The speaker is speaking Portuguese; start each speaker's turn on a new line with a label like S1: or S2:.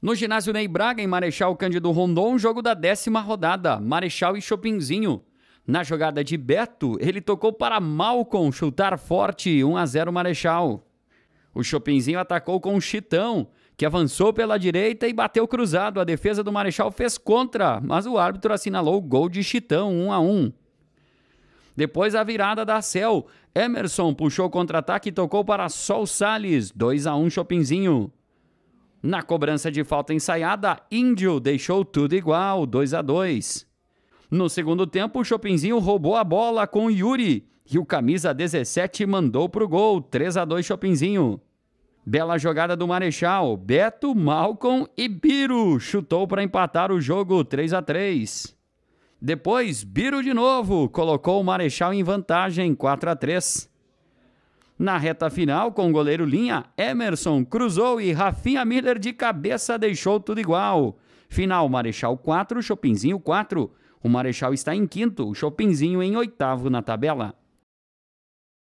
S1: No ginásio Ney Braga, em Marechal Cândido Rondon, jogo da décima rodada, Marechal e Chopinzinho. Na jogada de Beto, ele tocou para Malcom chutar forte, 1 a 0 Marechal. O Chopinzinho atacou com o Chitão, que avançou pela direita e bateu cruzado. A defesa do Marechal fez contra, mas o árbitro assinalou o gol de Chitão, 1 a 1. Depois a virada da Cel, Emerson puxou contra-ataque e tocou para Sol Salles, 2 a 1 Chopinzinho. Na cobrança de falta ensaiada, Índio deixou tudo igual, 2 a 2. No segundo tempo, Chopinzinho roubou a bola com Yuri e o camisa 17 mandou pro gol, 3 a 2 Chopinzinho. Bela jogada do Marechal, Beto, Malcom e Biro chutou para empatar o jogo 3 a 3. Depois, Biro de novo colocou o Marechal em vantagem 4 a 3. Na reta final, com o goleiro Linha, Emerson cruzou e Rafinha Miller de cabeça deixou tudo igual. Final, Marechal 4, Chopinzinho 4. O Marechal está em quinto, o Chopinzinho em oitavo na tabela.